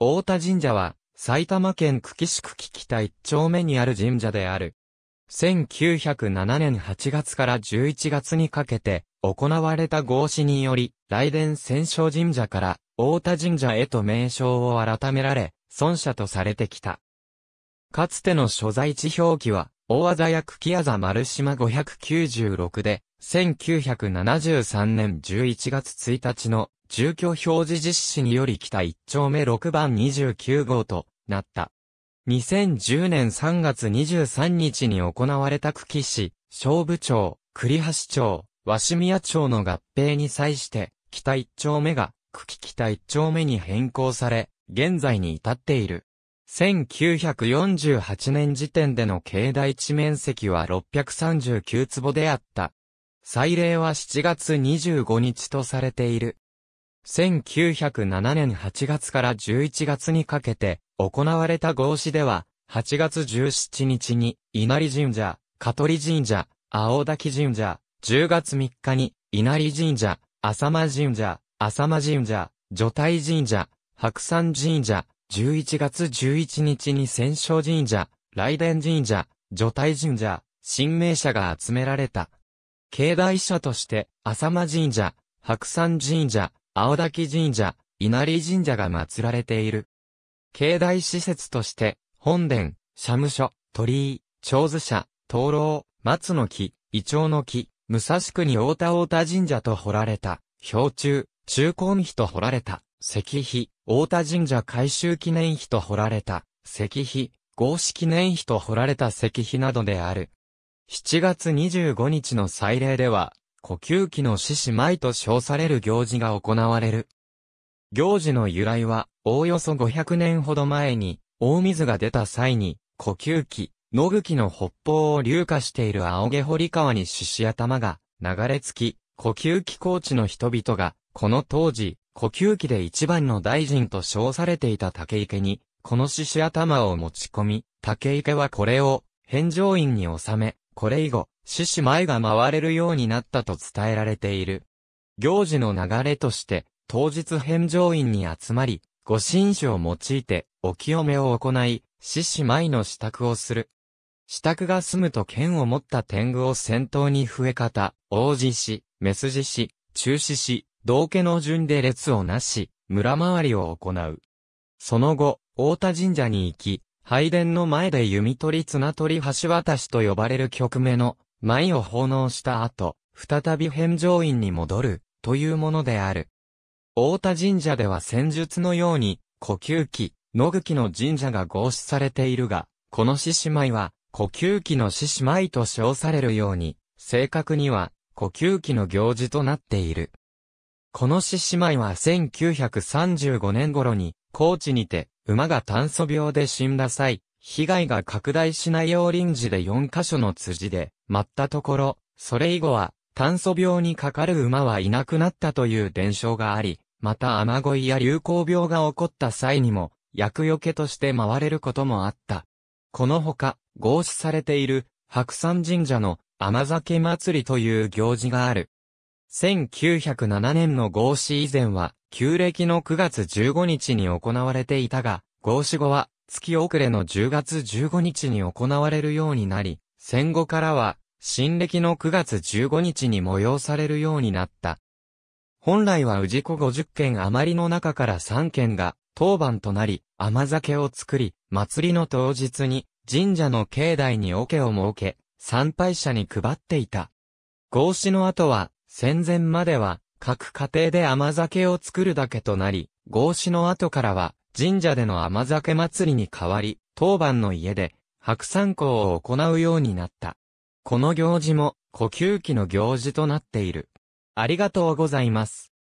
大田神社は、埼玉県久喜市久喜北一丁目にある神社である。1907年8月から11月にかけて、行われた合祀により、来伝戦勝神社から、大田神社へと名称を改められ、尊者とされてきた。かつての所在地表記は、大技や久喜座丸島596で、1973年11月1日の住居表示実施により北1丁目6番29号となった。2010年3月23日に行われた久喜市、小部町、栗橋町、鷲宮町の合併に際して、北1丁目が久喜北1丁目に変更され、現在に至っている。1948年時点での境内地面積は639坪であった。祭礼は7月25日とされている。1907年8月から11月にかけて行われた合祀では、8月17日に稲荷神社、香取神社、青滝神社、10月3日に稲荷神社、浅間神社、浅間神社、女体神社、白山神社、11月11日に戦勝神社、雷電神社、女体神社、神明社が集められた。境内社として、浅間神社、白山神社、青滝神社、稲荷神社が祀られている。境内施設として、本殿、社務所、鳥居、長寿社、灯籠、松の木、イチョウの木、武蔵国大田大田神社と掘られた、氷柱、中根碑と掘られた、石碑、大田神社改修記念碑と掘られた、石碑、合式記念碑と掘られた石碑などである。7月25日の祭礼では、呼吸器の獅子舞と称される行事が行われる。行事の由来は、おおよそ500年ほど前に、大水が出た際に、呼吸器、野口の北方を流下している青毛堀川に獅子頭が流れ着き、呼吸器高地の人々が、この当時、呼吸器で一番の大臣と称されていた竹池に、この獅子頭を持ち込み、竹池はこれを、返上院に収め、これ以後、獅子舞が回れるようになったと伝えられている。行事の流れとして、当日返上院に集まり、御神書を用いて、お清めを行い、獅子舞の支度をする。支度が済むと剣を持った天狗を先頭に笛方、王子氏、メス獅子、中獅子、道家の順で列をなし、村回りを行う。その後、大田神社に行き、拝殿の前で弓取り綱取り橋渡しと呼ばれる局目の舞を奉納した後、再び返上院に戻る、というものである。大田神社では戦術のように、呼吸器、野口の神社が合祀されているが、この獅子舞は、呼吸器の獅子舞と称されるように、正確には、呼吸器の行事となっている。この獅子舞は1935年頃に、高知にて、馬が炭素病で死んだ際、被害が拡大しないよう臨時で4カ所の辻で、待ったところ、それ以後は、炭素病にかかる馬はいなくなったという伝承があり、また雨乞いや流行病が起こった際にも、厄除けとして回れることもあった。このほか、合祀されている、白山神社の甘酒祭りという行事がある。1907年の合祀以前は、旧暦の9月15日に行われていたが、合祀後は、月遅れの10月15日に行われるようになり、戦後からは、新暦の9月15日に催されるようになった。本来は氏子50件余りの中から3件が当番となり、甘酒を作り、祭りの当日に神社の境内に桶を設け、参拝者に配っていた。合祀の後は、戦前までは、各家庭で甘酒を作るだけとなり、合祀の後からは、神社での甘酒祭りに変わり、当番の家で、白山行を行うようになった。この行事も、呼吸器の行事となっている。ありがとうございます。